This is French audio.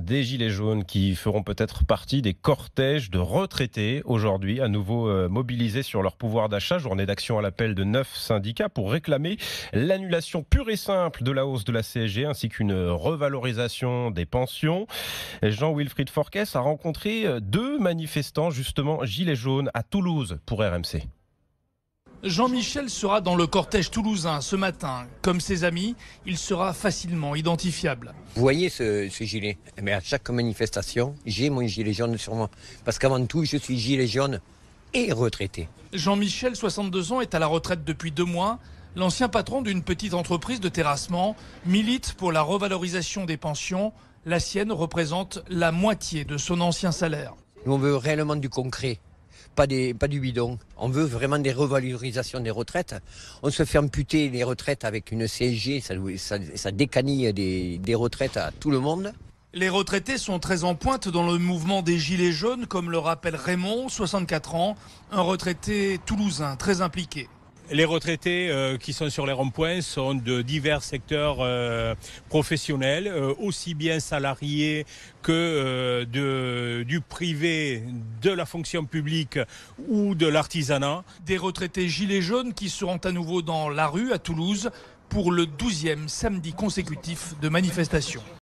des Gilets jaunes qui feront peut-être partie des cortèges de retraités aujourd'hui, à nouveau euh, mobilisés sur leur pouvoir d'achat. Journée d'action à l'appel de neuf syndicats pour réclamer l'annulation pure et simple de la hausse de la CSG ainsi qu'une revalorisation des pensions. Jean-Wilfried Forquès a rencontré euh, deux manifestants, justement Gilets jaunes, à Toulouse pour RMC. Jean-Michel sera dans le cortège toulousain ce matin. Comme ses amis, il sera facilement identifiable. Vous voyez ce, gilet Mais à chaque manifestation, j'ai mon gilet jaune sur moi. Parce qu'avant tout, je suis gilet jaune et retraité. Jean-Michel, 62 ans, est à la retraite depuis deux mois. L'ancien patron d'une petite entreprise de terrassement milite pour la revalorisation des pensions. La sienne représente la moitié de son ancien salaire. Nous, on veut réellement du concret pas, des, pas du bidon. On veut vraiment des revalorisations des retraites. On se fait amputer les retraites avec une CSG, ça, décanille des, des retraites à tout le monde. Les retraités sont très en pointe dans le mouvement des Gilets jaunes, comme le rappelle Raymond, 64 ans, un retraité toulousain très impliqué. Les retraités euh, qui sont sur les ronds-points sont de divers secteurs euh, professionnels, euh, aussi bien salariés que du privé, de la fonction publique ou de l'artisanat. Des retraités gilets jaunes qui seront à nouveau dans la rue à Toulouse pour le 12e samedi consécutif de manifestation.